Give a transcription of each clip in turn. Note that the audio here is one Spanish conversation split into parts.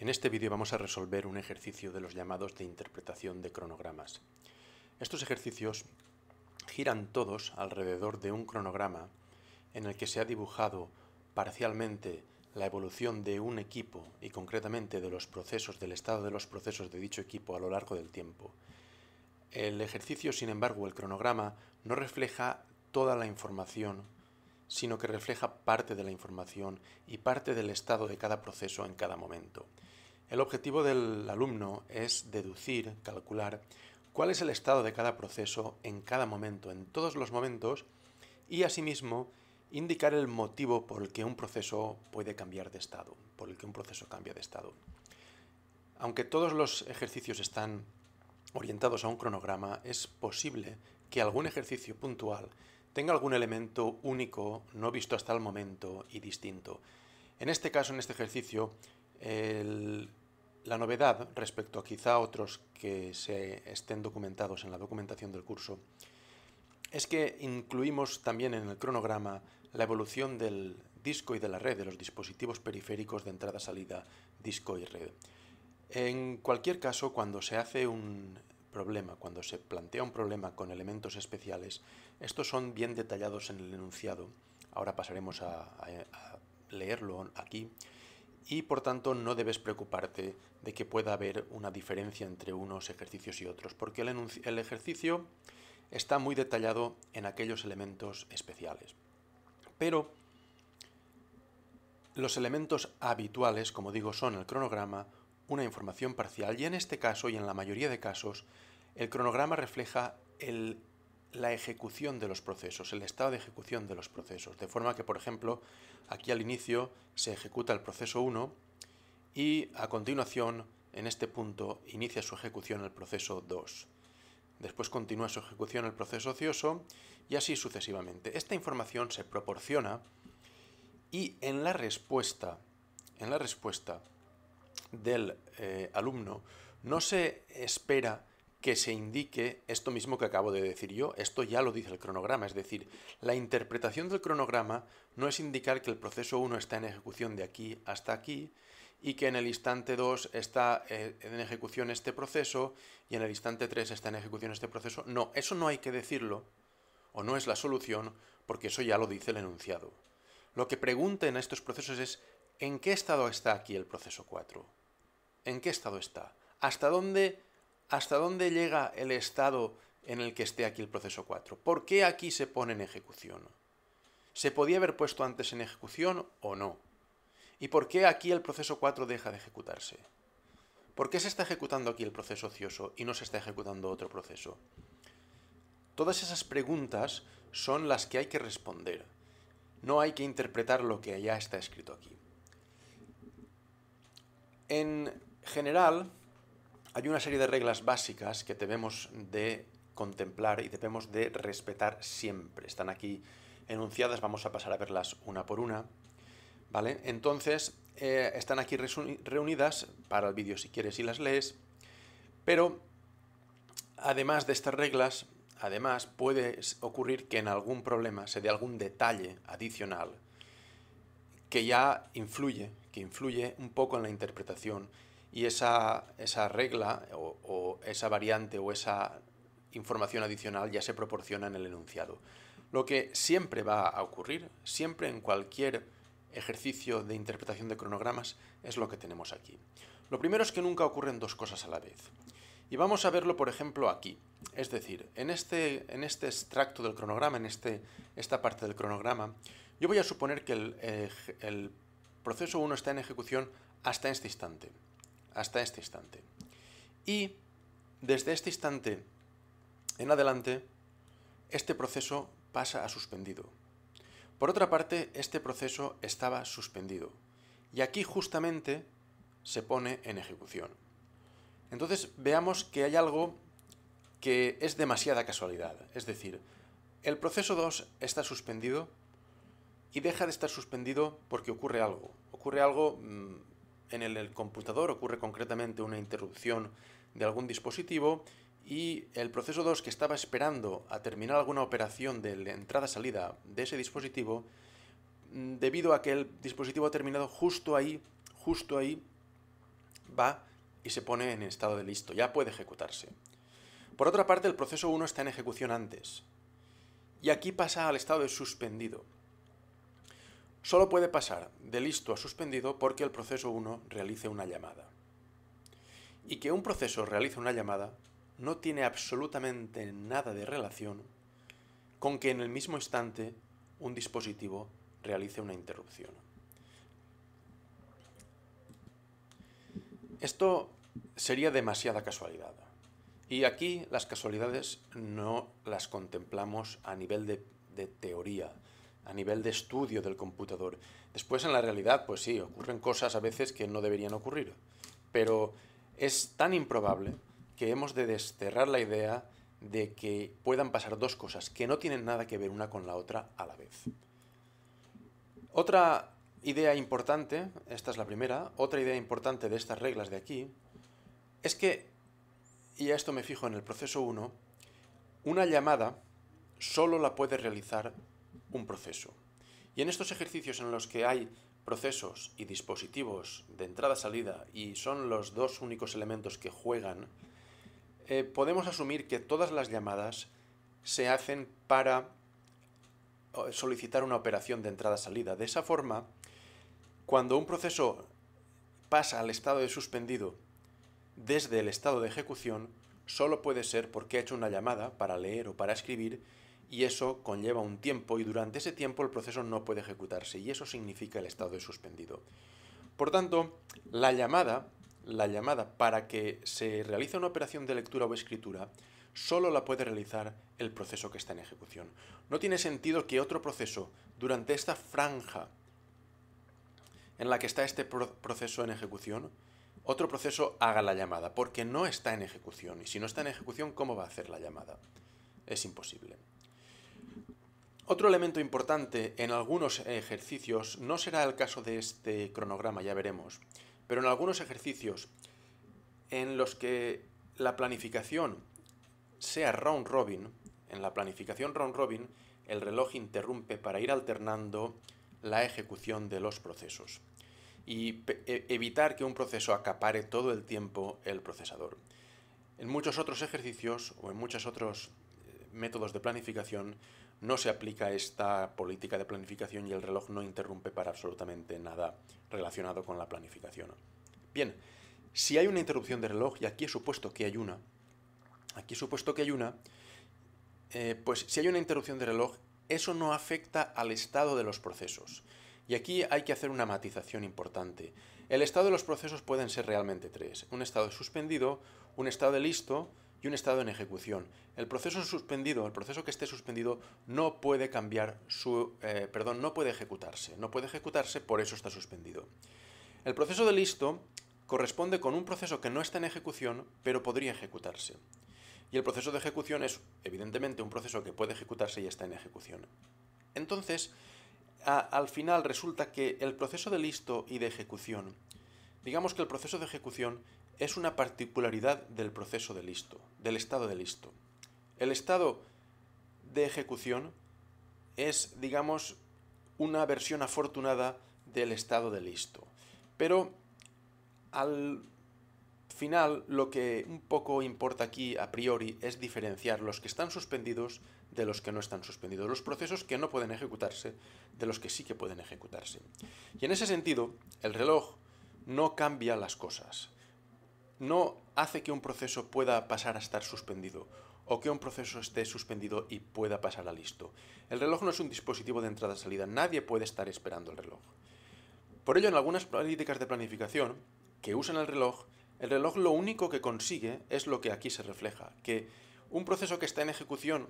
En este vídeo vamos a resolver un ejercicio de los llamados de interpretación de cronogramas. Estos ejercicios giran todos alrededor de un cronograma en el que se ha dibujado parcialmente la evolución de un equipo y concretamente de los procesos, del estado de los procesos de dicho equipo a lo largo del tiempo. El ejercicio, sin embargo, el cronograma, no refleja toda la información sino que refleja parte de la información y parte del estado de cada proceso en cada momento. El objetivo del alumno es deducir, calcular, cuál es el estado de cada proceso en cada momento, en todos los momentos, y asimismo indicar el motivo por el que un proceso puede cambiar de estado, por el que un proceso cambia de estado. Aunque todos los ejercicios están orientados a un cronograma, es posible que algún ejercicio puntual tenga algún elemento único, no visto hasta el momento y distinto. En este caso, en este ejercicio, la novedad respecto a quizá otros que se estén documentados en la documentación del curso es que incluimos también en el cronograma la evolución del disco y de la red, de los dispositivos periféricos de entrada-salida, disco y red. En cualquier caso, cuando se hace un problema, cuando se plantea un problema con elementos especiales, estos son bien detallados en el enunciado. Ahora pasaremos a, leerlo aquí y por tanto no debes preocuparte de que pueda haber una diferencia entre unos ejercicios y otros, porque el, ejercicio está muy detallado en aquellos elementos especiales. Pero los elementos habituales, como digo, son el cronograma, una información parcial y en este caso y en la mayoría de casos el cronograma refleja la ejecución de los procesos, el estado de ejecución de los procesos. De forma que, por ejemplo, aquí al inicio se ejecuta el proceso 1 y a continuación, en este punto, inicia su ejecución el proceso 2. Después continúa su ejecución el proceso ocioso y así sucesivamente. Esta información se proporciona y en la respuesta, en la respuesta del eh, alumno, no se espera que se indique esto mismo que acabo de decir yo, esto ya lo dice el cronograma, es decir, la interpretación del cronograma no es indicar que el proceso 1 está en ejecución de aquí hasta aquí y que en el instante 2 está eh, en ejecución este proceso y en el instante 3 está en ejecución este proceso. No, eso no hay que decirlo o no es la solución porque eso ya lo dice el enunciado. Lo que pregunten a estos procesos es ¿en qué estado está aquí el proceso 4? en qué estado está, hasta dónde, hasta dónde llega el estado en el que esté aquí el proceso 4, por qué aquí se pone en ejecución. ¿Se podía haber puesto antes en ejecución o no? ¿Y por qué aquí el proceso 4 deja de ejecutarse? ¿Por qué se está ejecutando aquí el proceso ocioso y no se está ejecutando otro proceso? Todas esas preguntas son las que hay que responder. No hay que interpretar lo que ya está escrito aquí. En general, hay una serie de reglas básicas que debemos de contemplar y debemos de respetar siempre. Están aquí enunciadas, vamos a pasar a verlas una por una. ¿Vale? Entonces, eh, están aquí reunidas para el vídeo si quieres y las lees, pero además de estas reglas, además puede ocurrir que en algún problema se dé algún detalle adicional que ya influye, que influye un poco en la interpretación y esa, regla o, esa variante o esa información adicional ya se proporciona en el enunciado. Lo que siempre va a ocurrir, siempre en cualquier ejercicio de interpretación de cronogramas, es lo que tenemos aquí. Lo primero es que nunca ocurren dos cosas a la vez. Y vamos a verlo, por ejemplo, aquí. Es decir, en este, este extracto del cronograma, en este, esta parte del cronograma, yo voy a suponer que el, eh, el proceso 1 está en ejecución hasta este instante hasta este instante. Y desde este instante en adelante, este proceso pasa a suspendido. Por otra parte, este proceso estaba suspendido. Y aquí justamente se pone en ejecución. Entonces veamos que hay algo que es demasiada casualidad. Es decir, el proceso 2 está suspendido y deja de estar suspendido porque ocurre algo. Ocurre algo mm, en el, computador ocurre concretamente una interrupción de algún dispositivo y el proceso 2 que estaba esperando a terminar alguna operación de entrada-salida de ese dispositivo, mm, debido a que el dispositivo ha terminado justo ahí, justo ahí, va y se pone en estado de listo, ya puede ejecutarse. Por otra parte, el proceso 1 está en ejecución antes. Y aquí pasa al estado de suspendido. Solo puede pasar de listo a suspendido porque el proceso 1 realice una llamada. Y que un proceso realice una llamada no tiene absolutamente nada de relación con que en el mismo instante un dispositivo realice una interrupción. Esto sería demasiada casualidad. Y aquí las casualidades no las contemplamos a nivel de, de teoría, a nivel de estudio del computador. Después en la realidad, pues sí, ocurren cosas a veces que no deberían ocurrir, pero es tan improbable que hemos de desterrar la idea de que puedan pasar dos cosas que no tienen nada que ver una con la otra a la vez. Otra idea importante, esta es la primera, otra idea importante de estas reglas de aquí, es que, y a esto me fijo en el proceso 1, una llamada solo la puede realizar un proceso. Y en estos ejercicios en los que hay procesos y dispositivos de entrada-salida y son los dos únicos elementos que juegan, eh, podemos asumir que todas las llamadas se hacen para solicitar una operación de entrada-salida. De esa forma, cuando un proceso pasa al estado de suspendido desde el estado de ejecución, solo puede ser porque ha hecho una llamada para leer o para escribir y eso conlleva un tiempo y durante ese tiempo el proceso no puede ejecutarse y eso significa el estado de suspendido. Por tanto, la llamada, la llamada para que se realice una operación de lectura o escritura solo la puede realizar el proceso que está en ejecución. No tiene sentido que otro proceso durante esta franja en la que está este proceso en ejecución, otro proceso haga la llamada, porque no está en ejecución. Y si no está en ejecución, ¿cómo va a hacer la llamada? Es imposible. Otro elemento importante en algunos ejercicios, no será el caso de este cronograma, ya veremos, pero en algunos ejercicios en los que la planificación sea round robin, en la planificación round robin, el reloj interrumpe para ir alternando la ejecución de los procesos y e, evitar que un proceso acapare todo el tiempo el procesador. En muchos otros ejercicios o en muchos otros métodos de planificación no se aplica esta política de planificación y el reloj no interrumpe para absolutamente nada relacionado con la planificación. Bien, si hay una interrupción de reloj, y aquí he supuesto que hay una, aquí supuesto que hay una, eh, pues si hay una interrupción de reloj, eso no afecta al estado de los procesos. Y aquí hay que hacer una matización importante. El estado de los procesos pueden ser realmente tres. Un estado suspendido, un estado de listo, y un estado en ejecución. El proceso suspendido, el proceso que esté suspendido, no puede cambiar su. Eh, perdón, no puede ejecutarse. No puede ejecutarse, por eso está suspendido. El proceso de listo corresponde con un proceso que no está en ejecución, pero podría ejecutarse. Y el proceso de ejecución es, evidentemente, un proceso que puede ejecutarse y está en ejecución. Entonces, al final resulta que el proceso de listo y de ejecución, digamos que el proceso de ejecución es una particularidad del proceso de listo, del estado de listo. El estado de ejecución es, digamos, una versión afortunada del estado de listo. Pero al final lo que un poco importa aquí a priori es diferenciar los que están suspendidos de los que no están suspendidos, los procesos que no pueden ejecutarse de los que sí que pueden ejecutarse. Y en ese sentido, el reloj no cambia las cosas no hace que un proceso pueda pasar a estar suspendido o que un proceso esté suspendido y pueda pasar a listo. El reloj no es un dispositivo de entrada-salida, nadie puede estar esperando el reloj. Por ello, en algunas políticas de planificación que usan el reloj, el reloj lo único que consigue es lo que aquí se refleja, que un proceso que está en ejecución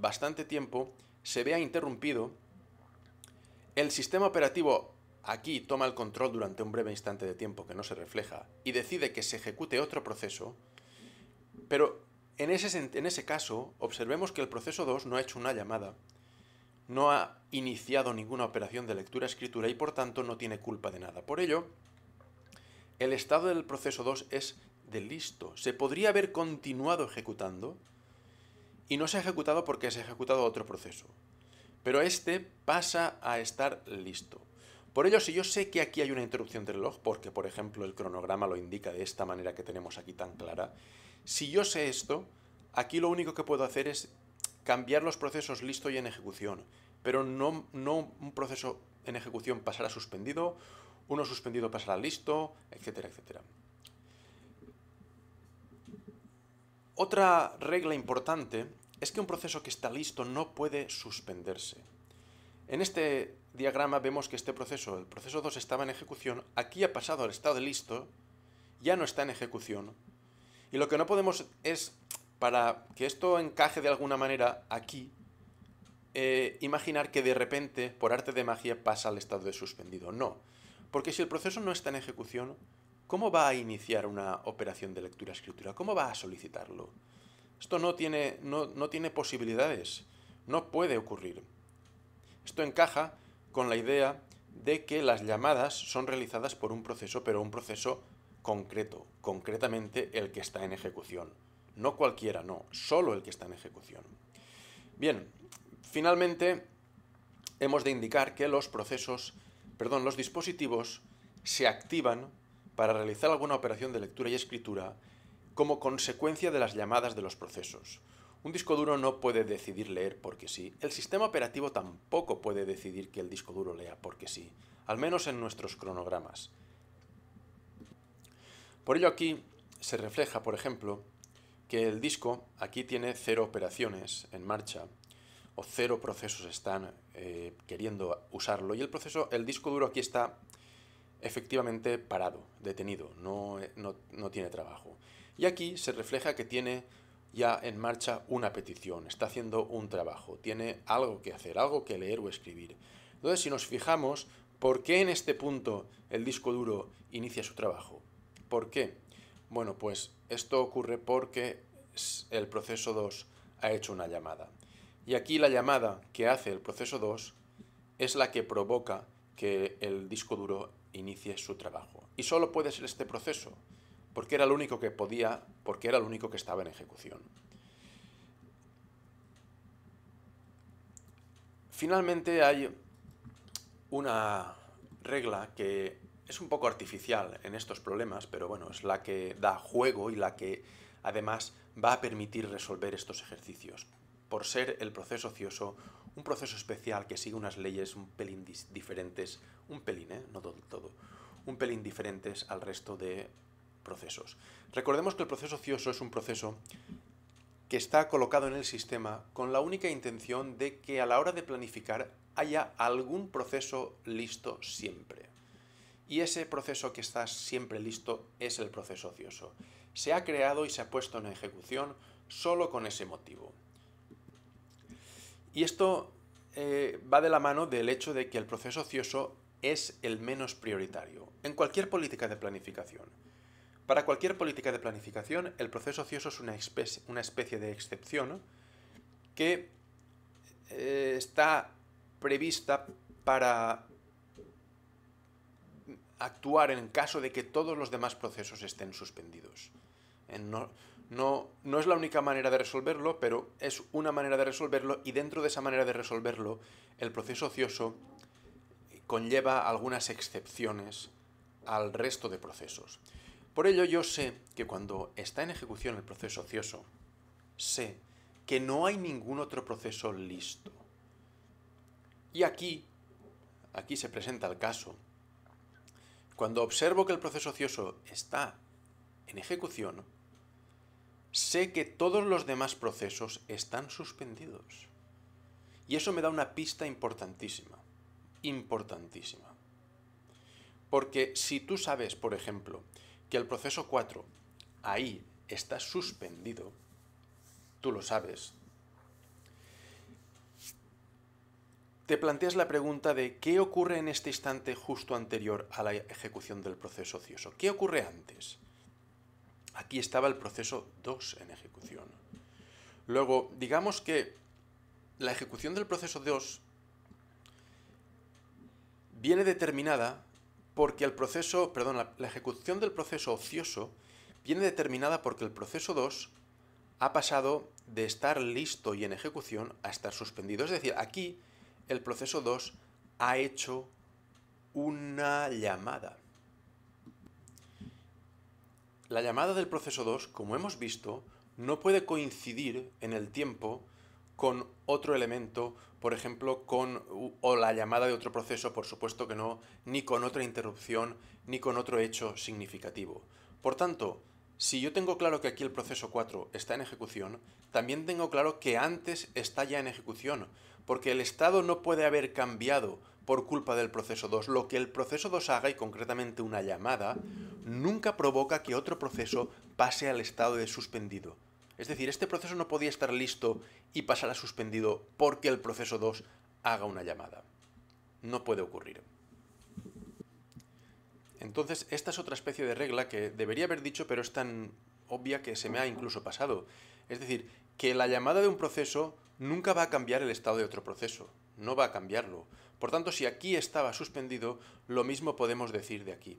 bastante tiempo se vea interrumpido, el sistema operativo Aquí toma el control durante un breve instante de tiempo que no se refleja y decide que se ejecute otro proceso, pero en ese, en ese caso observemos que el proceso 2 no ha hecho una llamada, no ha iniciado ninguna operación de lectura-escritura y por tanto no tiene culpa de nada. Por ello, el estado del proceso 2 es de listo. Se podría haber continuado ejecutando y no se ha ejecutado porque se ha ejecutado otro proceso. Pero este pasa a estar listo. Por ello, si yo sé que aquí hay una interrupción del reloj, porque por ejemplo el cronograma lo indica de esta manera que tenemos aquí tan clara, si yo sé esto, aquí lo único que puedo hacer es cambiar los procesos listo y en ejecución, pero no, no un proceso en ejecución pasará suspendido, uno suspendido pasará listo, etcétera, etcétera. Otra regla importante es que un proceso que está listo no puede suspenderse. En este diagrama vemos que este proceso, el proceso 2 estaba en ejecución, aquí ha pasado al estado de listo, ya no está en ejecución. Y lo que no podemos es, para que esto encaje de alguna manera aquí, eh, imaginar que de repente, por arte de magia, pasa al estado de suspendido. No, porque si el proceso no está en ejecución, ¿cómo va a iniciar una operación de lectura-escritura? ¿Cómo va a solicitarlo? Esto no tiene, no, no tiene posibilidades, no puede ocurrir. Esto encaja con la idea de que las llamadas son realizadas por un proceso, pero un proceso concreto, concretamente el que está en ejecución. No cualquiera, no, solo el que está en ejecución. Bien, finalmente hemos de indicar que los procesos, perdón, los dispositivos se activan para realizar alguna operación de lectura y escritura como consecuencia de las llamadas de los procesos. Un disco duro no puede decidir leer porque sí. El sistema operativo tampoco puede decidir que el disco duro lea porque sí, al menos en nuestros cronogramas. Por ello aquí se refleja, por ejemplo, que el disco aquí tiene cero operaciones en marcha o cero procesos están eh, queriendo usarlo y el proceso, el disco duro aquí está efectivamente parado, detenido, no, eh, no tiene trabajo. Y aquí se refleja que tiene ya en marcha una petición, está haciendo un trabajo, tiene algo que hacer, algo que leer o escribir. Entonces, si nos fijamos, ¿por qué en este punto el disco duro inicia su trabajo? ¿Por qué? Bueno, pues esto ocurre porque el proceso 2 ha hecho una llamada. Y aquí la llamada que hace el proceso 2 es la que provoca que el disco duro inicie su trabajo. Y solo puede ser este proceso porque era el único que podía, porque era el único que estaba en ejecución. Finalmente hay una regla que es un poco artificial en estos problemas, pero bueno, es la que da juego y la que además va a permitir resolver estos ejercicios, por ser el proceso ocioso un proceso especial que sigue unas leyes un pelín diferentes, un pelín, ¿eh? no todo, todo, un pelín diferentes al resto de procesos. Recordemos que el proceso ocioso es un proceso que está colocado en el sistema con la única intención de que a la hora de planificar haya algún proceso listo siempre. Y ese proceso que está siempre listo es el proceso ocioso. Se ha creado y se ha puesto en ejecución solo con ese motivo. Y esto eh, va de la mano del hecho de que el proceso ocioso es el menos prioritario en cualquier política de planificación. Para cualquier política de planificación, el proceso ocioso es una especie, de excepción que eh, está prevista para actuar en caso de que todos los demás procesos estén suspendidos. Eh, no, es la única manera de resolverlo, pero es una manera de resolverlo y dentro de esa manera de resolverlo, el proceso ocioso conlleva algunas excepciones al resto de procesos. Por ello yo sé que cuando está en ejecución el proceso ocioso, sé que no hay ningún otro proceso listo. Y aquí, aquí se presenta el caso. Cuando observo que el proceso ocioso está en ejecución, sé que todos los demás procesos están suspendidos. Y eso me da una pista importantísima, importantísima. Porque si tú sabes, por ejemplo, que el proceso 4 ahí está suspendido, tú lo sabes, te planteas la pregunta de qué ocurre en este instante justo anterior a la ejecución del proceso ocioso. ¿Qué ocurre antes? Aquí estaba el proceso 2 en ejecución. Luego, digamos que la ejecución del proceso 2 viene determinada porque el proceso, perdón, la, la ejecución del proceso ocioso viene determinada porque el proceso 2 ha pasado de estar listo y en ejecución a estar suspendido. Es decir, aquí el proceso 2 ha hecho una llamada. La llamada del proceso 2, como hemos visto, no puede coincidir en el tiempo con otro elemento, por ejemplo, con o la llamada de otro proceso, por supuesto que no, ni con otra interrupción, ni con otro hecho significativo. Por tanto, si yo tengo claro que aquí el proceso 4 está en ejecución, también tengo claro que antes está ya en ejecución, porque el estado no puede haber cambiado por culpa del proceso 2. Lo que el proceso 2 haga, y concretamente una llamada, nunca provoca que otro proceso pase al estado de suspendido. Es decir, este proceso no podía estar listo y pasar a suspendido porque el proceso 2 haga una llamada. No puede ocurrir. Entonces, esta es otra especie de regla que debería haber dicho, pero es tan obvia que se me ha incluso pasado. Es decir, que la llamada de un proceso nunca va a cambiar el estado de otro proceso, no va a cambiarlo. Por tanto, si aquí estaba suspendido, lo mismo podemos decir de aquí.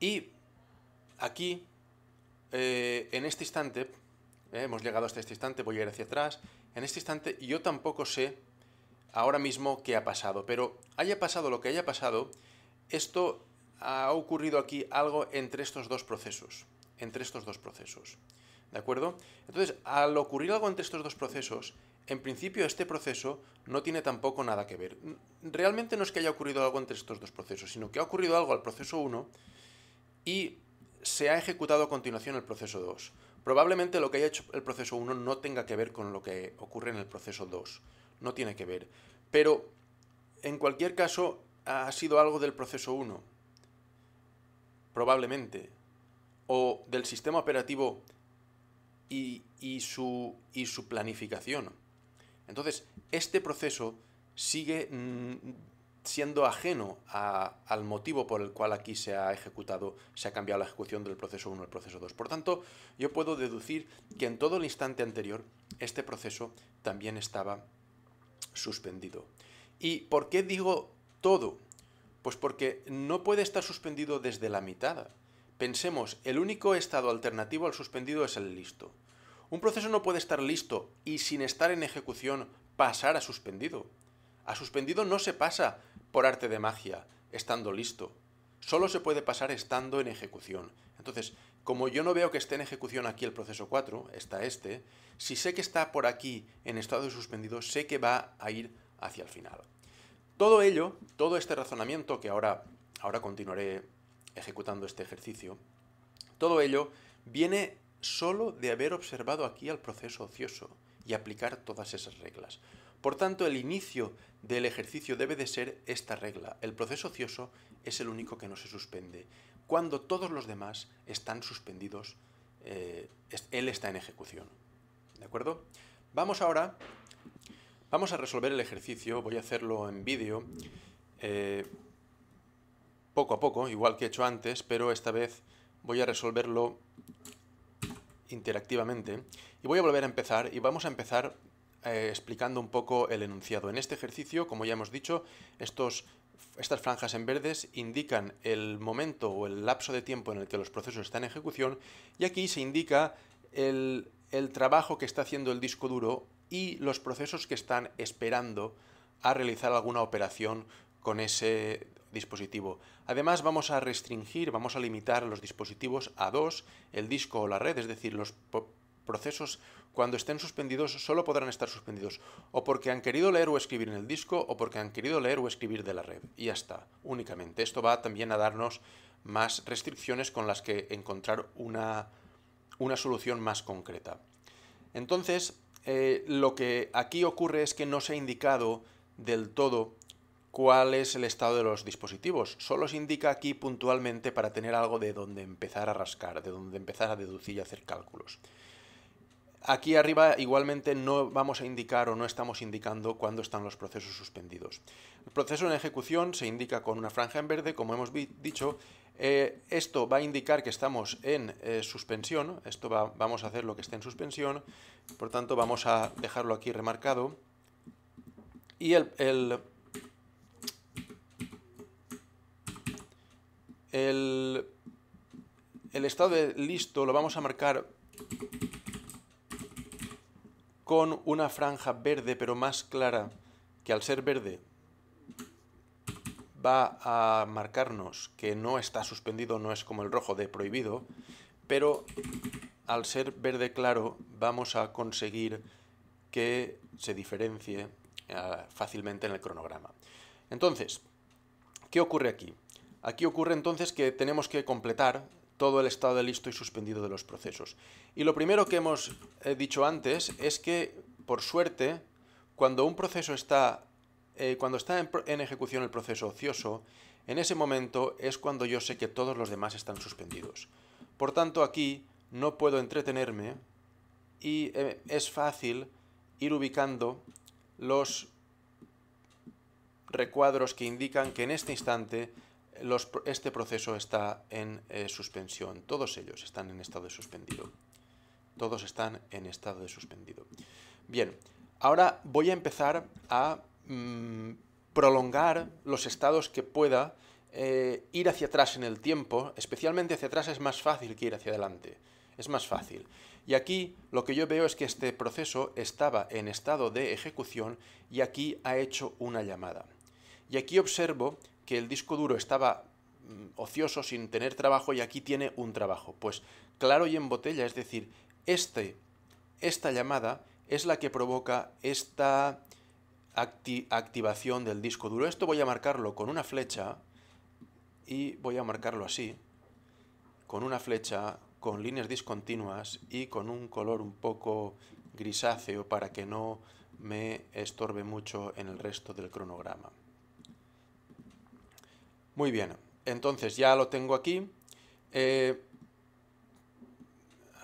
Y aquí eh, en este instante, eh, hemos llegado hasta este instante, voy a ir hacia atrás, en este instante yo tampoco sé ahora mismo qué ha pasado, pero haya pasado lo que haya pasado, esto ha ocurrido aquí algo entre estos dos procesos, entre estos dos procesos. ¿De acuerdo? Entonces, al ocurrir algo entre estos dos procesos, en principio este proceso no tiene tampoco nada que ver. Realmente no es que haya ocurrido algo entre estos dos procesos, sino que ha ocurrido algo al proceso 1 y se ha ejecutado a continuación el proceso 2. Probablemente lo que haya hecho el proceso 1 no tenga que ver con lo que ocurre en el proceso 2. No tiene que ver. Pero, en cualquier caso, ha sido algo del proceso 1. Probablemente. O del sistema operativo y, y su planificación. Entonces, este proceso sigue mm, siendo ajeno al motivo por el cual aquí se ha ejecutado, se ha cambiado la ejecución del proceso 1 al proceso 2. Por tanto, yo puedo deducir que en todo el instante anterior este proceso también estaba suspendido. ¿Y por qué digo todo? Pues porque no puede estar suspendido desde la mitad. Pensemos, el único estado alternativo al suspendido es el listo. Un proceso no puede estar listo y sin estar en ejecución pasar a suspendido. A suspendido no se pasa por arte de magia, estando listo. Solo se puede pasar estando en ejecución. Entonces, como yo no veo que esté en ejecución aquí el proceso 4, está este, si sé que está por aquí en estado de suspendido, sé que va a ir hacia el final. Todo ello, todo este razonamiento que ahora, ahora continuaré ejecutando este ejercicio, todo ello viene solo de haber observado aquí al proceso ocioso y aplicar todas esas reglas. Por tanto, el inicio del ejercicio debe de ser esta regla. El proceso ocioso es el único que no se suspende. Cuando todos los demás están suspendidos, eh, él está en ejecución. ¿De acuerdo? Vamos ahora, vamos a resolver el ejercicio, voy a hacerlo en vídeo, eh, poco a poco, igual que he hecho antes, pero esta vez voy a resolverlo interactivamente. Y voy a volver a empezar, y vamos a empezar eh, explicando un poco el enunciado. En este ejercicio, como ya hemos dicho, estos, estas franjas en verdes indican el momento o el lapso de tiempo en el que los procesos están en ejecución y aquí se indica el, el trabajo que está haciendo el disco duro y los procesos que están esperando a realizar alguna operación con ese dispositivo. Además vamos a restringir, vamos a limitar los dispositivos a dos, el disco o la red, es decir, los procesos cuando estén suspendidos solo podrán estar suspendidos o porque han querido leer o escribir en el disco o porque han querido leer o escribir de la red. Y ya está, únicamente. Esto va también a darnos más restricciones con las que encontrar una, una solución más concreta. Entonces, eh, lo que aquí ocurre es que no se ha indicado del todo cuál es el estado de los dispositivos. Solo se indica aquí puntualmente para tener algo de donde empezar a rascar, de donde empezar a deducir y hacer cálculos. Aquí arriba igualmente no vamos a indicar o no estamos indicando cuándo están los procesos suspendidos. El proceso en ejecución se indica con una franja en verde, como hemos dicho. Eh, esto va a indicar que estamos en eh, suspensión, esto vamos a hacer lo que esté en suspensión, por tanto vamos a dejarlo aquí remarcado. Y el, el, el estado de listo lo vamos a marcar con una franja verde pero más clara que al ser verde va a marcarnos que no está suspendido, no es como el rojo de prohibido, pero al ser verde claro vamos a conseguir que se diferencie eh, fácilmente en el cronograma. Entonces, ¿qué ocurre aquí? Aquí ocurre entonces que tenemos que completar todo el estado de listo y suspendido de los procesos. Y lo primero que hemos eh, dicho antes es que, por suerte, cuando un proceso está, eh, cuando está en, ejecución el proceso ocioso, en ese momento es cuando yo sé que todos los demás están suspendidos. Por tanto, aquí no puedo entretenerme y eh, es fácil ir ubicando los recuadros que indican que en este instante este proceso está en eh, suspensión. Todos ellos están en estado de suspendido. Todos están en estado de suspendido. Bien, ahora voy a empezar a mm, prolongar los estados que pueda, eh, ir hacia atrás en el tiempo, especialmente hacia atrás es más fácil que ir hacia adelante. Es más fácil. Y aquí lo que yo veo es que este proceso estaba en estado de ejecución y aquí ha hecho una llamada. Y aquí observo que el disco duro estaba mm, ocioso, sin tener trabajo, y aquí tiene un trabajo. Pues claro y en botella, es decir, este, esta llamada es la que provoca esta activación del disco duro. Esto voy a marcarlo con una flecha y voy a marcarlo así, con una flecha, con líneas discontinuas y con un color un poco grisáceo para que no me estorbe mucho en el resto del cronograma. Muy bien, entonces ya lo tengo aquí. Eh,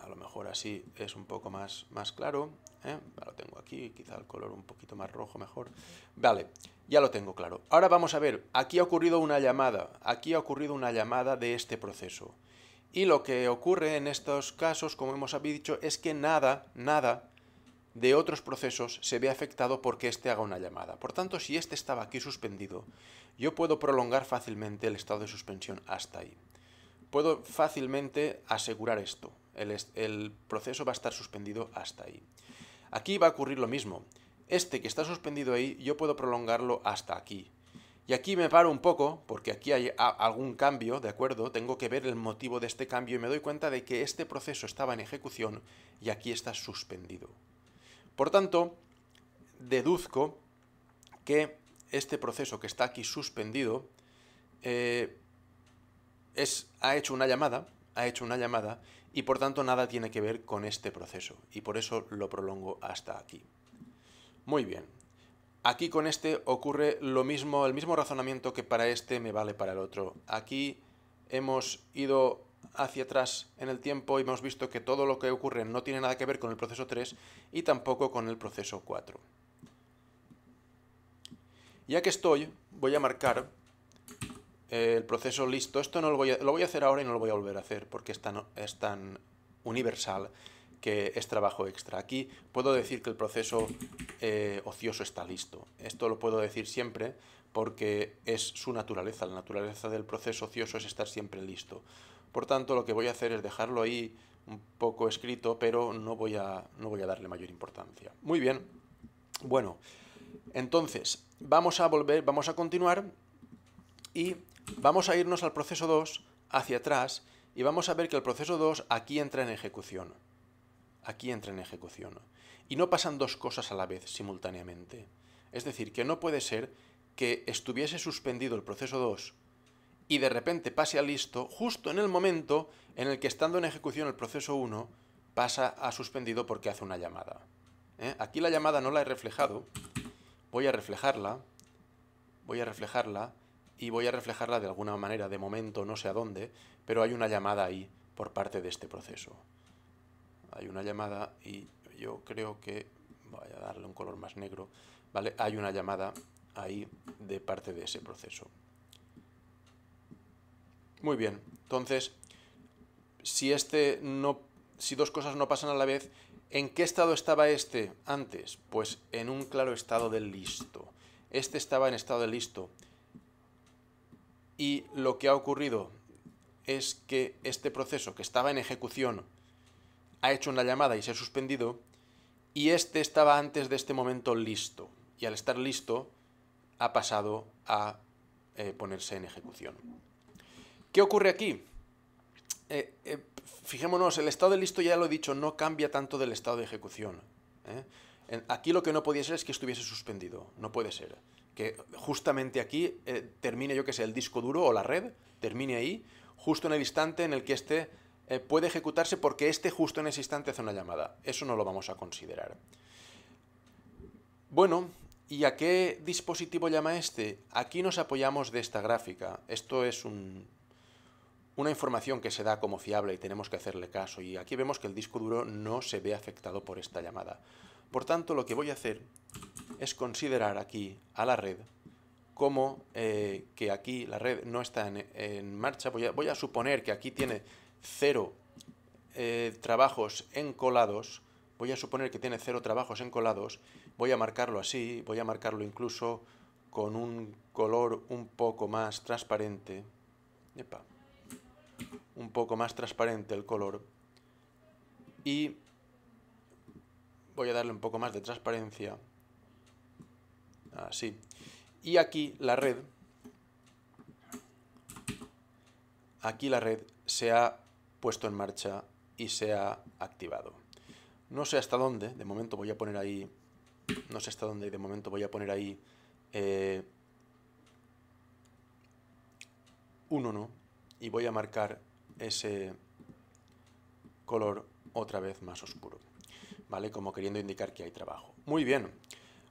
a lo mejor así es un poco más, más claro. ¿eh? Lo tengo aquí, quizá el color un poquito más rojo mejor. Vale, ya lo tengo claro. Ahora vamos a ver, aquí ha ocurrido una llamada, aquí ha ocurrido una llamada de este proceso. Y lo que ocurre en estos casos, como hemos dicho, es que nada, nada de otros procesos se ve afectado porque éste haga una llamada. Por tanto, si éste estaba aquí suspendido, yo puedo prolongar fácilmente el estado de suspensión hasta ahí. Puedo fácilmente asegurar esto. El, el proceso va a estar suspendido hasta ahí. Aquí va a ocurrir lo mismo. Este que está suspendido ahí, yo puedo prolongarlo hasta aquí. Y aquí me paro un poco, porque aquí hay algún cambio, ¿de acuerdo? Tengo que ver el motivo de este cambio y me doy cuenta de que este proceso estaba en ejecución y aquí está suspendido. Por tanto, deduzco que este proceso que está aquí suspendido eh, es, ha hecho una llamada, ha hecho una llamada y por tanto nada tiene que ver con este proceso y por eso lo prolongo hasta aquí. Muy bien. Aquí con este ocurre lo mismo, el mismo razonamiento que para este me vale para el otro. Aquí hemos ido hacia atrás en el tiempo y hemos visto que todo lo que ocurre no tiene nada que ver con el proceso 3 y tampoco con el proceso 4. Ya que estoy, voy a marcar eh, el proceso listo. Esto no lo voy a, hacer ahora y no lo voy a volver a hacer porque es tan, universal que es trabajo extra. Aquí puedo decir que el proceso eh, ocioso está listo. Esto lo puedo decir siempre porque es su naturaleza. La naturaleza del proceso ocioso es estar siempre listo. Por tanto, lo que voy a hacer es dejarlo ahí un poco escrito, pero no voy a, no voy a darle mayor importancia. Muy bien. Bueno, entonces, vamos a volver, vamos a continuar y vamos a irnos al proceso 2 hacia atrás y vamos a ver que el proceso 2 aquí entra en ejecución. Aquí entra en ejecución. Y no pasan dos cosas a la vez simultáneamente. Es decir, que no puede ser que estuviese suspendido el proceso 2 y de repente pase a listo justo en el momento en el que estando en ejecución el proceso 1 pasa a suspendido porque hace una llamada. ¿Eh? Aquí la llamada no la he reflejado, voy a reflejarla, voy a reflejarla y voy a reflejarla de alguna manera, de momento no sé a dónde, pero hay una llamada ahí por parte de este proceso. Hay una llamada y yo creo que, voy a darle un color más negro, ¿vale? Hay una llamada ahí de parte de ese proceso. Muy bien. Entonces, si este no si dos cosas no pasan a la vez, ¿en qué estado estaba este antes? Pues en un claro estado de listo. Este estaba en estado de listo. Y lo que ha ocurrido es que este proceso que estaba en ejecución ha hecho una llamada y se ha suspendido y este estaba antes de este momento listo. Y al estar listo ha pasado a eh, ponerse en ejecución. ¿Qué ocurre aquí? Eh, eh, fijémonos, el estado de listo, ya lo he dicho, no cambia tanto del estado de ejecución. ¿eh? Aquí lo que no podía ser es que estuviese suspendido, no puede ser. Que justamente aquí termine, yo que sé, el disco duro o la red, termine ahí, justo en el instante en el que este puede ejecutarse porque este justo en ese instante hace una llamada. Eso no lo vamos a considerar. Bueno, ¿y a qué dispositivo llama este? Aquí nos apoyamos de esta gráfica. Esto es un una información que se da como fiable y tenemos que hacerle caso y aquí vemos que el disco duro no se ve afectado por esta llamada. Por tanto, lo que voy a hacer es considerar aquí a la red como eh, que aquí la red no está en, marcha. Voy a, suponer que aquí tiene cero eh, trabajos encolados. Voy a suponer que tiene cero trabajos encolados. Voy a marcarlo así. Voy a marcarlo incluso con un color un poco más transparente. Epa un poco más transparente el color y voy a darle un poco más de transparencia así y aquí la red aquí la red se ha puesto en marcha y se ha activado no sé hasta dónde de momento voy a poner ahí no sé hasta dónde de momento voy a poner ahí eh, un y voy a marcar ese color otra vez más oscuro, ¿vale? Como queriendo indicar que hay trabajo. Muy bien,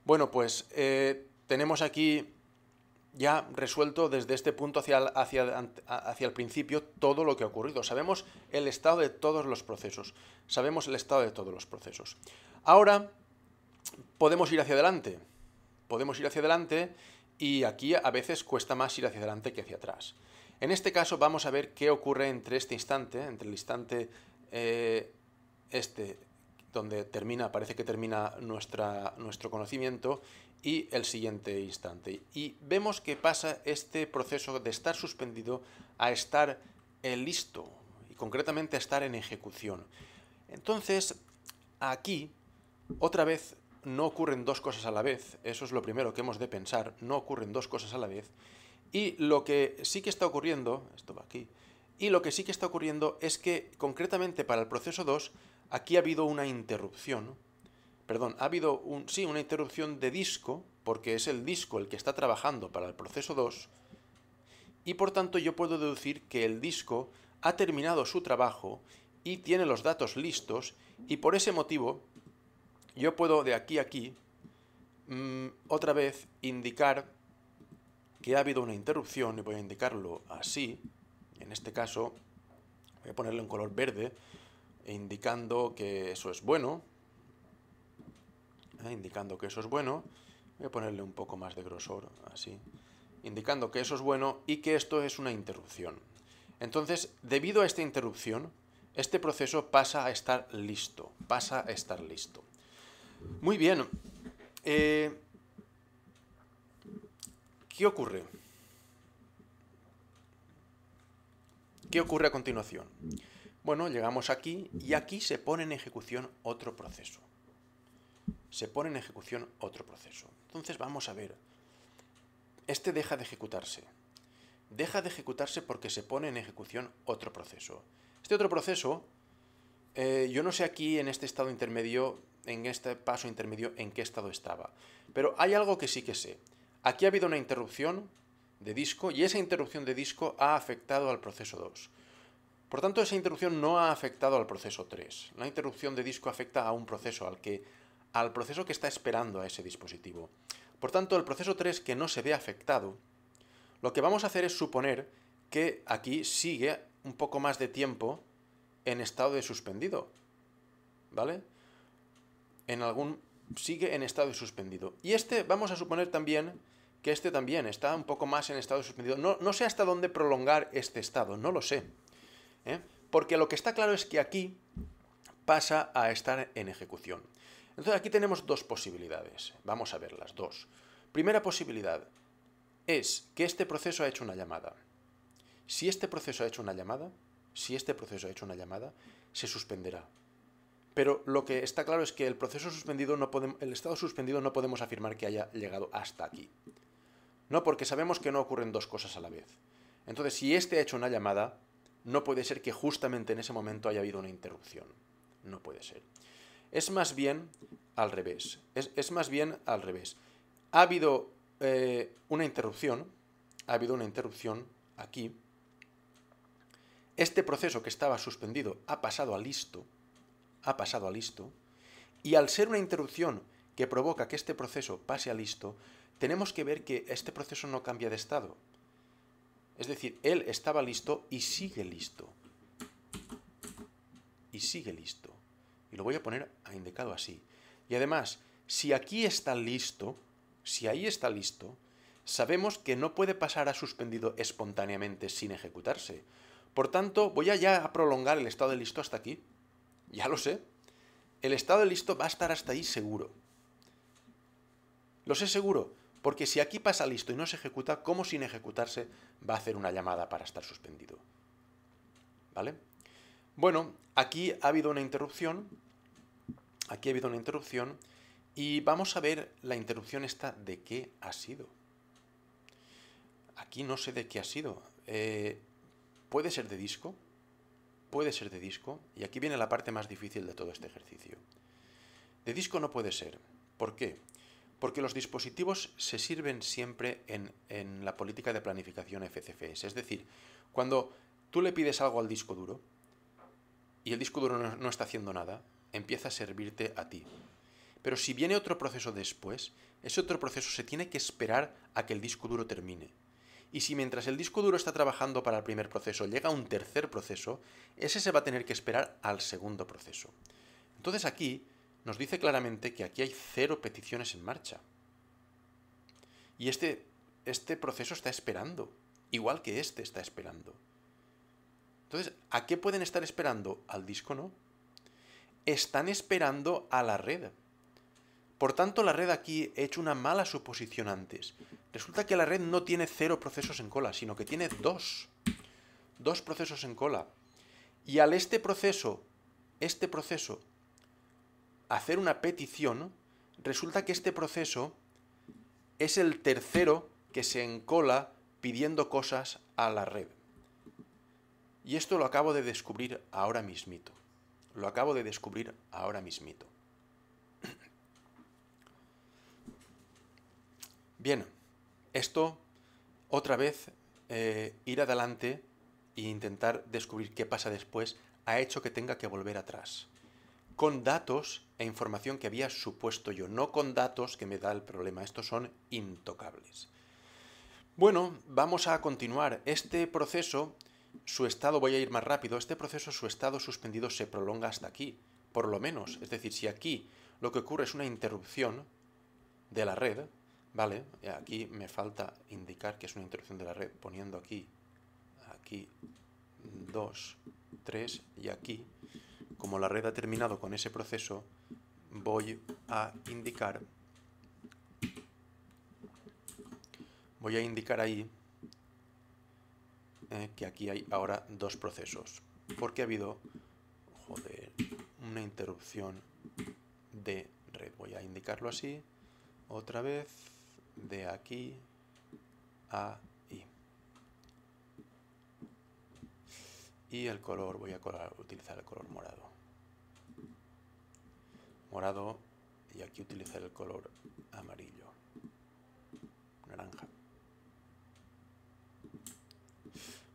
bueno, pues eh, tenemos aquí ya resuelto desde este punto hacia, hacia el principio todo lo que ha ocurrido. Sabemos el estado de todos los procesos, sabemos el estado de todos los procesos. Ahora podemos ir hacia adelante, podemos ir hacia adelante y aquí a veces cuesta más ir hacia adelante que hacia atrás. En este caso vamos a ver qué ocurre entre este instante, entre el instante eh, este, donde termina, parece que termina nuestra, nuestro conocimiento, y el siguiente instante. Y vemos que pasa este proceso de estar suspendido a estar eh, listo, y concretamente a estar en ejecución. Entonces, aquí, otra vez, no ocurren dos cosas a la vez, eso es lo primero que hemos de pensar, no ocurren dos cosas a la vez, y lo que sí que está ocurriendo, esto va aquí, y lo que sí que está ocurriendo es que concretamente para el proceso 2, aquí ha habido una interrupción, perdón, ha habido un, sí, una interrupción de disco, porque es el disco el que está trabajando para el proceso 2, y por tanto yo puedo deducir que el disco ha terminado su trabajo y tiene los datos listos, y por ese motivo yo puedo de aquí a aquí, mm, otra vez, indicar que ha habido una interrupción y voy a indicarlo así. En este caso voy a ponerle un color verde, e indicando que eso es bueno. ¿eh? Indicando que eso es bueno. Voy a ponerle un poco más de grosor, así. Indicando que eso es bueno y que esto es una interrupción. Entonces, debido a esta interrupción, este proceso pasa a estar listo. Pasa a estar listo. Muy bien. Eh, ¿Qué ocurre? ¿Qué ocurre a continuación? Bueno, llegamos aquí y aquí se pone en ejecución otro proceso. Se pone en ejecución otro proceso. Entonces vamos a ver. Este deja de ejecutarse. Deja de ejecutarse porque se pone en ejecución otro proceso. Este otro proceso, eh, yo no sé aquí en este estado intermedio, en este paso intermedio, en qué estado estaba. Pero hay algo que sí que sé. Aquí ha habido una interrupción de disco y esa interrupción de disco ha afectado al proceso 2. Por tanto, esa interrupción no ha afectado al proceso 3. La interrupción de disco afecta a un proceso, al, que, al proceso que está esperando a ese dispositivo. Por tanto, el proceso 3 que no se ve afectado, lo que vamos a hacer es suponer que aquí sigue un poco más de tiempo en estado de suspendido. ¿Vale? En algún sigue en estado de suspendido. Y este vamos a suponer también que este también está un poco más en estado suspendido. No, no sé hasta dónde prolongar este estado, no lo sé. ¿eh? Porque lo que está claro es que aquí pasa a estar en ejecución. Entonces aquí tenemos dos posibilidades. Vamos a ver las dos. Primera posibilidad es que este proceso ha hecho una llamada. Si este proceso ha hecho una llamada, si este proceso ha hecho una llamada, se suspenderá. Pero lo que está claro es que el proceso suspendido no el estado suspendido no podemos afirmar que haya llegado hasta aquí. No, porque sabemos que no ocurren dos cosas a la vez. Entonces, si este ha hecho una llamada, no puede ser que justamente en ese momento haya habido una interrupción. No puede ser. Es más bien al revés. Es, más bien al revés. Ha habido eh, una interrupción. Ha habido una interrupción aquí. Este proceso que estaba suspendido ha pasado a listo. Ha pasado a listo. Y al ser una interrupción que provoca que este proceso pase a listo, tenemos que ver que este proceso no cambia de estado. Es decir, él estaba listo y sigue listo. Y sigue listo. Y lo voy a poner a indicado así. Y además, si aquí está listo, si ahí está listo, sabemos que no puede pasar a suspendido espontáneamente sin ejecutarse. Por tanto, voy a ya prolongar el estado de listo hasta aquí. Ya lo sé. El estado de listo va a estar hasta ahí seguro. Lo sé seguro, porque si aquí pasa listo y no se ejecuta, ¿cómo sin ejecutarse va a hacer una llamada para estar suspendido? ¿Vale? Bueno, aquí ha habido una interrupción. Aquí ha habido una interrupción. Y vamos a ver la interrupción esta de qué ha sido. Aquí no sé de qué ha sido. Eh, puede ser de disco. Puede ser de disco. Y aquí viene la parte más difícil de todo este ejercicio. De disco no puede ser. ¿Por qué? Porque los dispositivos se sirven siempre en, la política de planificación FCFS. Es decir, cuando tú le pides algo al disco duro y el disco duro no está haciendo nada, empieza a servirte a ti. Pero si viene otro proceso después, ese otro proceso se tiene que esperar a que el disco duro termine. Y si mientras el disco duro está trabajando para el primer proceso llega un tercer proceso, ese se va a tener que esperar al segundo proceso. Entonces aquí nos dice claramente que aquí hay cero peticiones en marcha. Y este, este proceso está esperando, igual que este está esperando. Entonces, ¿a qué pueden estar esperando? Al disco no. Están esperando a la red. Por tanto, la red aquí he hecho una mala suposición antes. Resulta que la red no tiene cero procesos en cola, sino que tiene dos. Dos procesos en cola. Y al este proceso, este proceso hacer una petición, resulta que este proceso es el tercero que se encola pidiendo cosas a la red. Y esto lo acabo de descubrir ahora mismito. Lo acabo de descubrir ahora mismito. Bien, esto otra vez eh, ir adelante e intentar descubrir qué pasa después ha hecho que tenga que volver atrás con datos e información que había supuesto yo, no con datos que me da el problema. Estos son intocables. Bueno, vamos a continuar. Este proceso, su estado, voy a ir más rápido, este proceso, su estado suspendido se prolonga hasta aquí, por lo menos. Es decir, si aquí lo que ocurre es una interrupción de la red, ¿vale? Aquí me falta indicar que es una interrupción de la red, poniendo aquí, aquí, 2, 3 y aquí, como la red ha terminado con ese proceso, voy a indicar voy a indicar ahí eh, que aquí hay ahora dos procesos porque ha habido una interrupción de red voy a indicarlo así otra vez de aquí a y el color, voy a utilizar el color morado. Morado y aquí utilizar el color amarillo, naranja.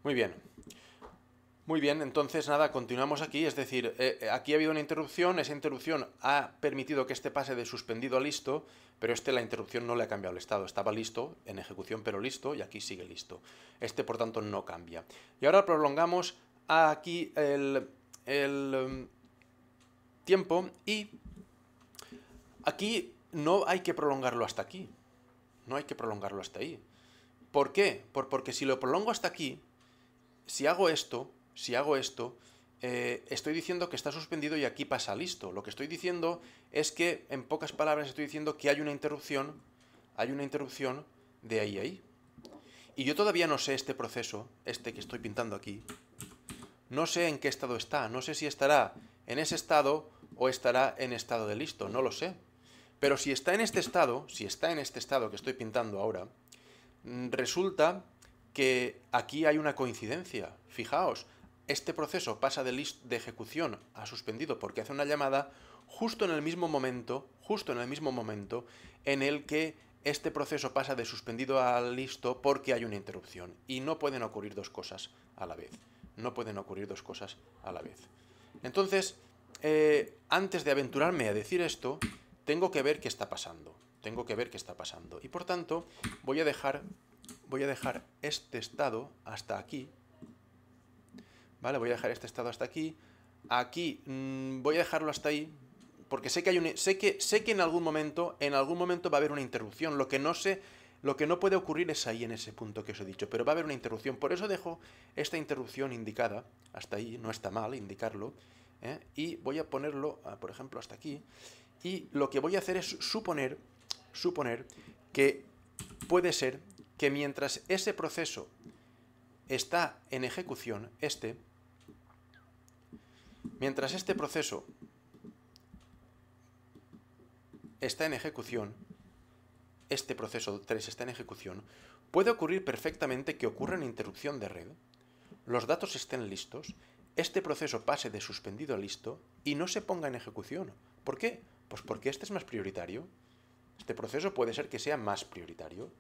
Muy bien. Muy bien, entonces nada, continuamos aquí, es decir, eh, eh, aquí ha habido una interrupción, esa interrupción ha permitido que este pase de suspendido a listo, pero este la interrupción no le ha cambiado el estado, estaba listo, en ejecución pero listo, y aquí sigue listo. Este por tanto no cambia. Y ahora prolongamos aquí el, em, tiempo y aquí no hay que prolongarlo hasta aquí. No hay que prolongarlo hasta ahí. ¿Por qué? porque si lo prolongo hasta aquí, si hago esto, si hago esto, eh, estoy diciendo que está suspendido y aquí pasa listo. Lo que estoy diciendo es que, en pocas palabras, estoy diciendo que hay una interrupción, hay una interrupción de ahí a ahí. Y yo todavía no sé este proceso, este que estoy pintando aquí, no sé en qué estado está, no sé si estará en ese estado o estará en estado de listo, no lo sé. Pero si está en este estado, si está en este estado que estoy pintando ahora, mm, resulta que aquí hay una coincidencia. Fijaos, este proceso pasa de, listo de ejecución a suspendido porque hace una llamada justo en el mismo momento, justo en el mismo momento en el que este proceso pasa de suspendido a listo porque hay una interrupción y no pueden ocurrir dos cosas a la vez. No pueden ocurrir dos cosas a la vez. Entonces, eh, antes de aventurarme a decir esto, tengo que ver qué está pasando. Tengo que ver qué está pasando. Y por tanto, voy a dejar, voy a dejar este estado hasta aquí. ¿Vale? Voy a dejar este estado hasta aquí. Aquí mm, voy a dejarlo hasta ahí. Porque sé que hay un. Sé que, sé que en algún momento. En algún momento va a haber una interrupción. Lo que no sé lo que no puede ocurrir es ahí en ese punto que os he dicho, pero va a haber una interrupción. Por eso dejo esta interrupción indicada, hasta ahí, no está mal indicarlo, ¿eh? y voy a ponerlo, ah, por ejemplo, hasta aquí. Y lo que voy a hacer es suponer, suponer que puede ser que mientras ese proceso está en ejecución, este, mientras este proceso está en ejecución, este proceso 3 está en ejecución, puede ocurrir perfectamente que ocurra una interrupción de red, los datos estén listos, este proceso pase de suspendido a listo y no se ponga en ejecución. ¿Por qué? Pues porque este es más prioritario. Este proceso puede ser que sea más prioritario.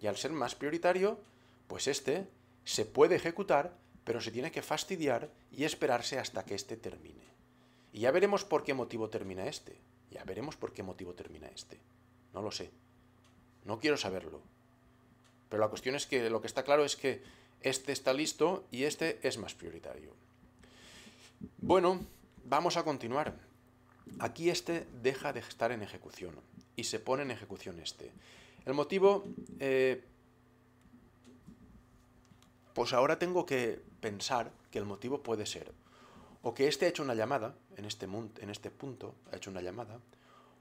Y al ser más prioritario, pues este se puede ejecutar, pero se tiene que fastidiar y esperarse hasta que este termine. Y ya veremos por qué motivo termina este. Ya veremos por qué motivo termina este. No lo sé. No quiero saberlo. Pero la cuestión es que lo que está claro es que este está listo y este es más prioritario. Bueno, vamos a continuar. Aquí este deja de estar en ejecución y se pone en ejecución este. El motivo, eh, pues ahora tengo que pensar que el motivo puede ser o que este ha hecho una llamada, en este, en este punto ha hecho una llamada,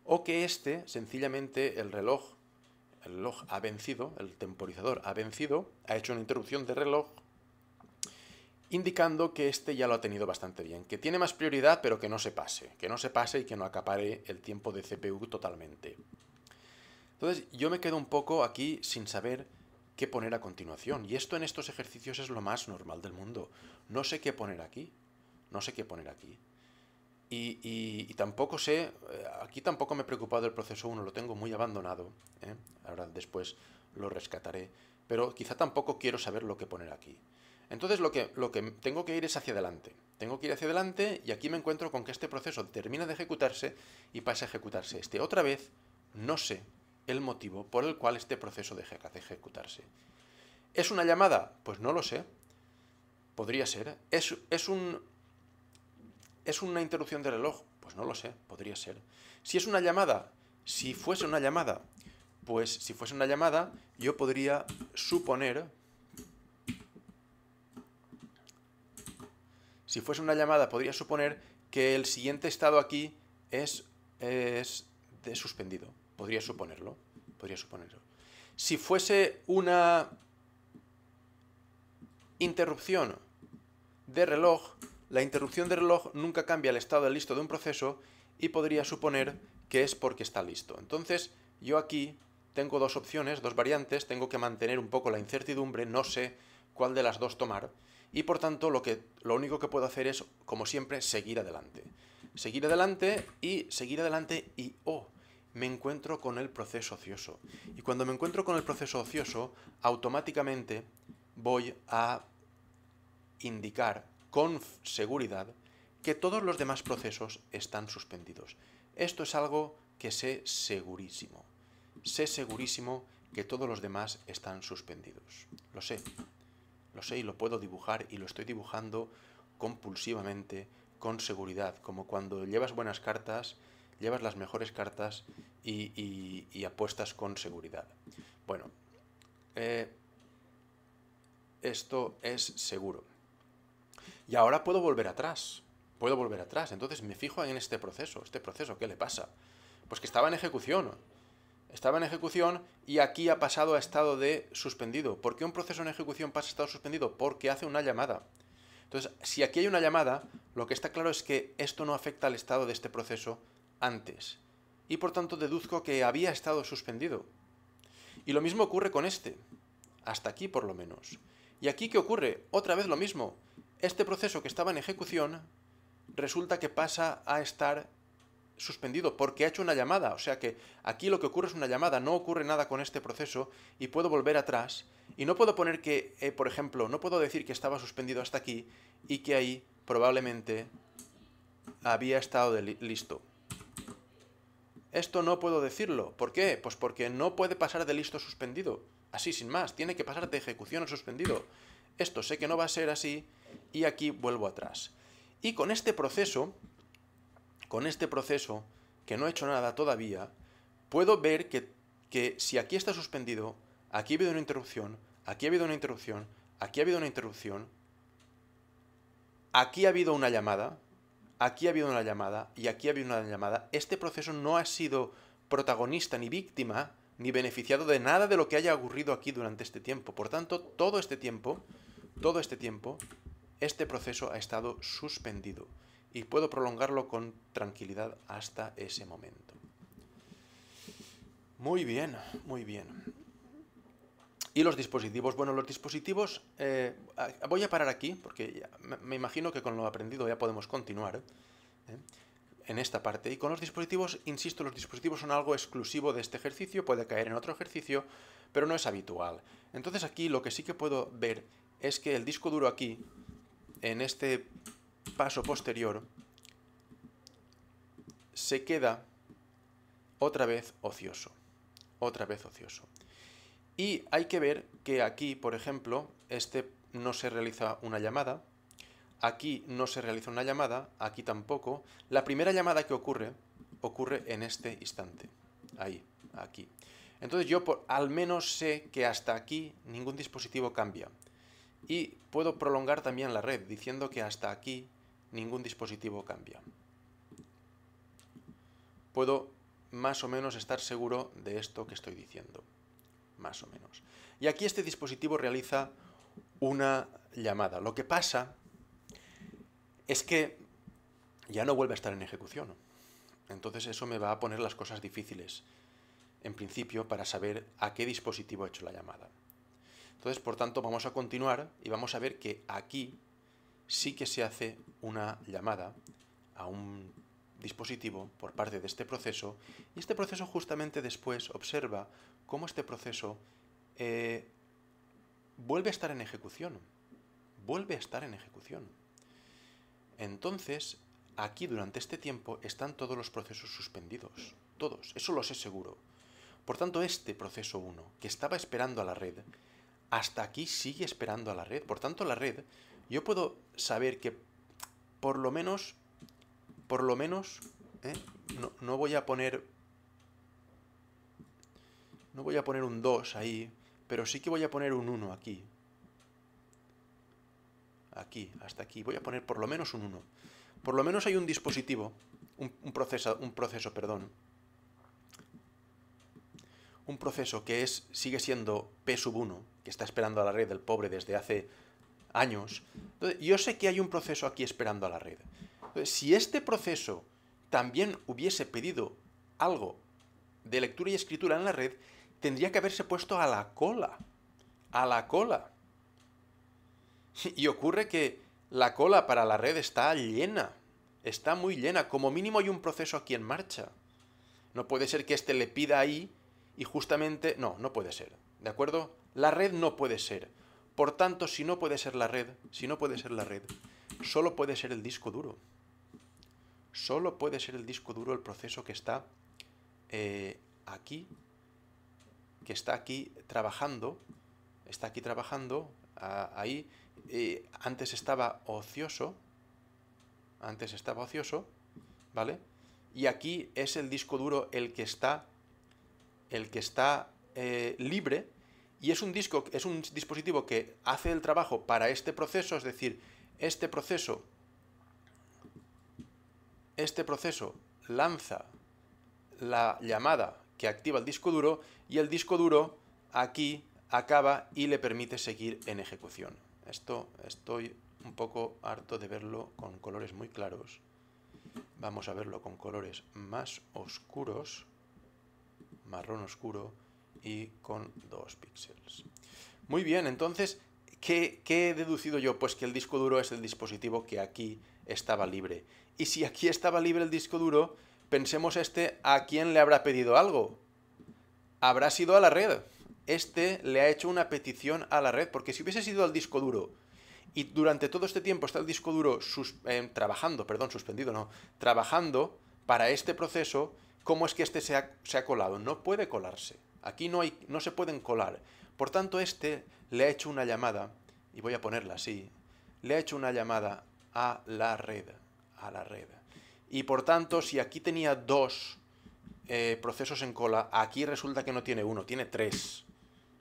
o que este, sencillamente, el reloj el reloj ha vencido, el temporizador ha vencido, ha hecho una interrupción de reloj indicando que este ya lo ha tenido bastante bien, que tiene más prioridad pero que no se pase, que no se pase y que no acapare el tiempo de CPU totalmente. Entonces yo me quedo un poco aquí sin saber qué poner a continuación y esto en estos ejercicios es lo más normal del mundo. No sé qué poner aquí, no sé qué poner aquí. Y, tampoco sé, eh, aquí tampoco me he preocupado del proceso 1, lo tengo muy abandonado. ¿eh? Ahora después lo rescataré. Pero quizá tampoco quiero saber lo que poner aquí. Entonces lo que, lo que tengo que ir es hacia adelante. Tengo que ir hacia adelante y aquí me encuentro con que este proceso termina de ejecutarse y pasa a ejecutarse este. Otra vez, no sé el motivo por el cual este proceso deja de ejecutarse. ¿Es una llamada? Pues no lo sé. Podría ser. es un, ¿Es una interrupción de reloj? Pues no lo sé, podría ser. Si es una llamada, si fuese una llamada, pues si fuese una llamada, yo podría suponer... Si fuese una llamada, podría suponer que el siguiente estado aquí es, es de suspendido. Podría suponerlo. Podría suponerlo. Si fuese una interrupción de reloj, la interrupción de reloj nunca cambia el estado de listo de un proceso y podría suponer que es porque está listo. Entonces, yo aquí tengo dos opciones, dos variantes, tengo que mantener un poco la incertidumbre, no sé cuál de las dos tomar y por tanto lo, que, lo único que puedo hacer es, como siempre, seguir adelante. Seguir adelante y seguir adelante y oh, me encuentro con el proceso ocioso. Y cuando me encuentro con el proceso ocioso, automáticamente voy a indicar con seguridad que todos los demás procesos están suspendidos. Esto es algo que sé segurísimo. Sé segurísimo que todos los demás están suspendidos. Lo sé. Lo sé y lo puedo dibujar y lo estoy dibujando compulsivamente, con seguridad, como cuando llevas buenas cartas, llevas las mejores cartas y, apuestas con seguridad. Bueno, eh, esto es seguro. Y ahora puedo volver atrás, puedo volver atrás. Entonces me fijo en este proceso, este proceso, ¿qué le pasa? Pues que estaba en ejecución. Estaba en ejecución y aquí ha pasado a estado de suspendido. ¿Por qué un proceso en ejecución pasa a estado suspendido? Porque hace una llamada. Entonces, si aquí hay una llamada, lo que está claro es que esto no afecta al estado de este proceso antes. Y por tanto deduzco que había estado suspendido. Y lo mismo ocurre con este. Hasta aquí por lo menos. ¿Y aquí qué ocurre? Otra vez lo mismo este proceso que estaba en ejecución resulta que pasa a estar suspendido porque ha hecho una llamada. O sea que aquí lo que ocurre es una llamada, no ocurre nada con este proceso y puedo volver atrás. Y no puedo poner que, eh, por ejemplo, no puedo decir que estaba suspendido hasta aquí y que ahí probablemente había estado de listo. Esto no puedo decirlo. ¿Por qué? Pues porque no puede pasar de listo suspendido. Así, sin más. Tiene que pasar de ejecución a suspendido. Esto sé que no va a ser así y aquí vuelvo atrás. Y con este proceso, con este proceso, que no he hecho nada todavía, puedo ver que, que si aquí está suspendido, aquí ha habido una interrupción, aquí ha habido una interrupción, aquí ha habido una interrupción, aquí ha habido una llamada, aquí ha habido una llamada y aquí ha habido una llamada. Este proceso no ha sido protagonista ni víctima ni beneficiado de nada de lo que haya ocurrido aquí durante este tiempo. Por tanto, todo este tiempo, todo este tiempo, este proceso ha estado suspendido y puedo prolongarlo con tranquilidad hasta ese momento. Muy bien, muy bien. Y los dispositivos. Bueno, los dispositivos... Eh, voy a parar aquí porque me imagino que con lo aprendido ya podemos continuar ¿eh? en esta parte. Y con los dispositivos, insisto, los dispositivos son algo exclusivo de este ejercicio, puede caer en otro ejercicio, pero no es habitual. Entonces aquí lo que sí que puedo ver es que el disco duro aquí en este paso posterior se queda otra vez ocioso, otra vez ocioso. Y hay que ver que aquí, por ejemplo, este no se realiza una llamada, aquí no se realiza una llamada, aquí tampoco. La primera llamada que ocurre, ocurre en este instante, ahí, aquí. Entonces yo por, al menos sé que hasta aquí ningún dispositivo cambia. Y puedo prolongar también la red diciendo que hasta aquí ningún dispositivo cambia. Puedo más o menos estar seguro de esto que estoy diciendo. Más o menos. Y aquí este dispositivo realiza una llamada. Lo que pasa es que ya no vuelve a estar en ejecución. Entonces eso me va a poner las cosas difíciles, en principio, para saber a qué dispositivo he hecho la llamada. Entonces, por tanto, vamos a continuar y vamos a ver que aquí sí que se hace una llamada a un dispositivo por parte de este proceso y este proceso justamente después observa cómo este proceso eh, vuelve a estar en ejecución, vuelve a estar en ejecución. Entonces, aquí durante este tiempo están todos los procesos suspendidos, todos, eso lo sé seguro. Por tanto, este proceso 1, que estaba esperando a la red, hasta aquí sigue esperando a la red. Por tanto, la red, yo puedo saber que por lo menos, por lo menos, ¿eh? no, voy a poner, no voy a poner un 2 ahí, pero sí que voy a poner un 1 aquí. Aquí, hasta aquí. Voy a poner por lo menos un 1. Por lo menos hay un dispositivo, un, un, un proceso, perdón, un proceso que es, sigue siendo P1, que está esperando a la red del pobre desde hace años. yo sé que hay un proceso aquí esperando a la red. si este proceso también hubiese pedido algo de lectura y escritura en la red, tendría que haberse puesto a la cola. A la cola. Y ocurre que la cola para la red está llena. Está muy llena. Como mínimo hay un proceso aquí en marcha. No puede ser que este le pida ahí y justamente no, no puede ser. ¿De acuerdo? La red no puede ser. Por tanto, si no puede ser la red, si no puede ser la red, solo puede ser el disco duro. Solo puede ser el disco duro el proceso que está eh, aquí, que está aquí trabajando, está aquí trabajando, ahí, eh, antes estaba ocioso, antes estaba ocioso, ¿vale? Y aquí es el disco duro el que está el que está eh, libre y es un disco, es un dispositivo que hace el trabajo para este proceso, es decir, este proceso, este proceso lanza la llamada que activa el disco duro y el disco duro aquí acaba y le permite seguir en ejecución. Esto estoy un poco harto de verlo con colores muy claros. Vamos a verlo con colores más oscuros marrón oscuro y con dos píxeles. Muy bien, entonces, ¿qué, he deducido yo? Pues que el disco duro es el dispositivo que aquí estaba libre. Y si aquí estaba libre el disco duro, pensemos este, ¿a quién le habrá pedido algo? Habrá sido a la red. Este le ha hecho una petición a la red, porque si hubiese sido al disco duro y durante todo este tiempo está el disco duro eh, trabajando, perdón, suspendido, no, trabajando para este proceso, ¿Cómo es que este se ha, colado? No puede colarse. Aquí no, se pueden colar. Por tanto, este le ha hecho una llamada, y voy a ponerla así, le ha hecho una llamada a la red, a la red. Y por tanto, si aquí tenía dos eh, procesos en cola, aquí resulta que no tiene uno, tiene tres.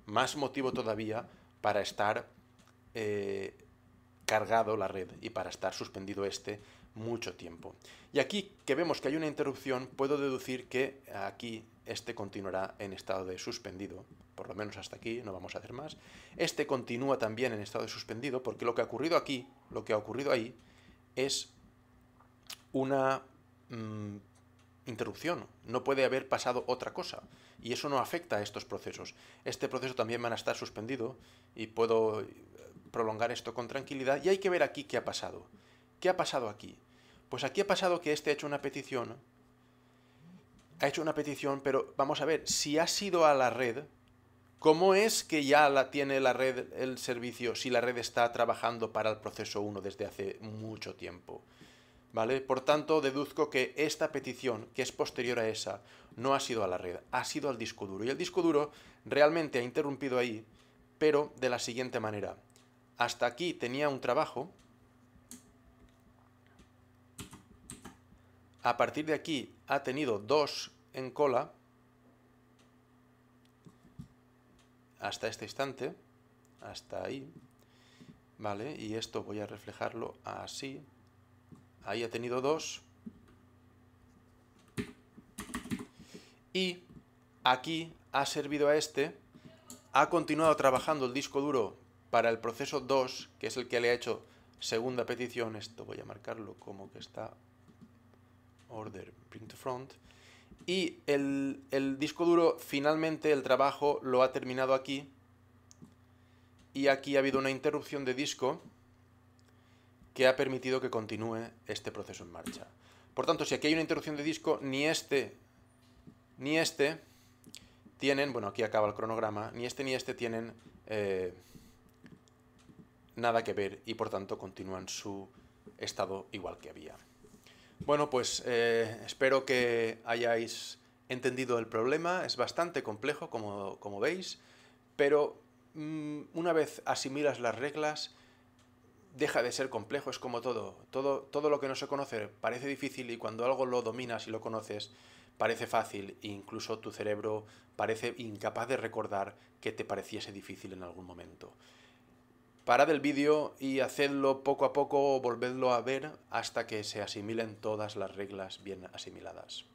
Más motivo todavía para estar eh, cargado la red y para estar suspendido este mucho tiempo. Y aquí que vemos que hay una interrupción, puedo deducir que aquí este continuará en estado de suspendido, por lo menos hasta aquí, no vamos a hacer más. Este continúa también en estado de suspendido porque lo que ha ocurrido aquí, lo que ha ocurrido ahí, es una mm, interrupción, no puede haber pasado otra cosa. Y eso no afecta a estos procesos. Este proceso también van a estar suspendido y puedo eh, prolongar esto con tranquilidad. Y hay que ver aquí qué ha pasado. ¿Qué ha pasado aquí? Pues aquí ha pasado que este ha hecho una petición. Ha hecho una petición, pero vamos a ver, si ha sido a la red, ¿cómo es que ya la tiene la red el servicio si la red está trabajando para el proceso 1 desde hace mucho tiempo? ¿Vale? Por tanto, deduzco que esta petición, que es posterior a esa, no ha sido a la red, ha sido al disco duro. Y el disco duro realmente ha interrumpido ahí, pero de la siguiente manera. Hasta aquí tenía un trabajo, a partir de aquí ha tenido dos en cola hasta este instante, hasta ahí, ¿vale? Y esto voy a reflejarlo así. Ahí ha tenido dos. Y aquí ha servido a este, ha continuado trabajando el disco duro para el proceso 2, que es el que le ha hecho segunda petición, esto voy a marcarlo como que está Order Print to Front. Y el, disco duro, finalmente el trabajo lo ha terminado aquí. Y aquí ha habido una interrupción de disco que ha permitido que continúe este proceso en marcha. Por tanto, si aquí hay una interrupción de disco, ni este ni este tienen, bueno, aquí acaba el cronograma, ni este ni este tienen eh, nada que ver y por tanto continúan su estado igual que había. Bueno, pues eh, espero que hayáis entendido el problema. Es bastante complejo, como, veis, pero mm, una vez asimilas las reglas, deja de ser complejo, es como todo. todo. lo que no se conoce parece difícil y cuando algo lo dominas y lo conoces, parece fácil e incluso tu cerebro parece incapaz de recordar que te pareciese difícil en algún momento. Parad el vídeo y hacedlo poco a poco, volvedlo a ver hasta que se asimilen todas las reglas bien asimiladas.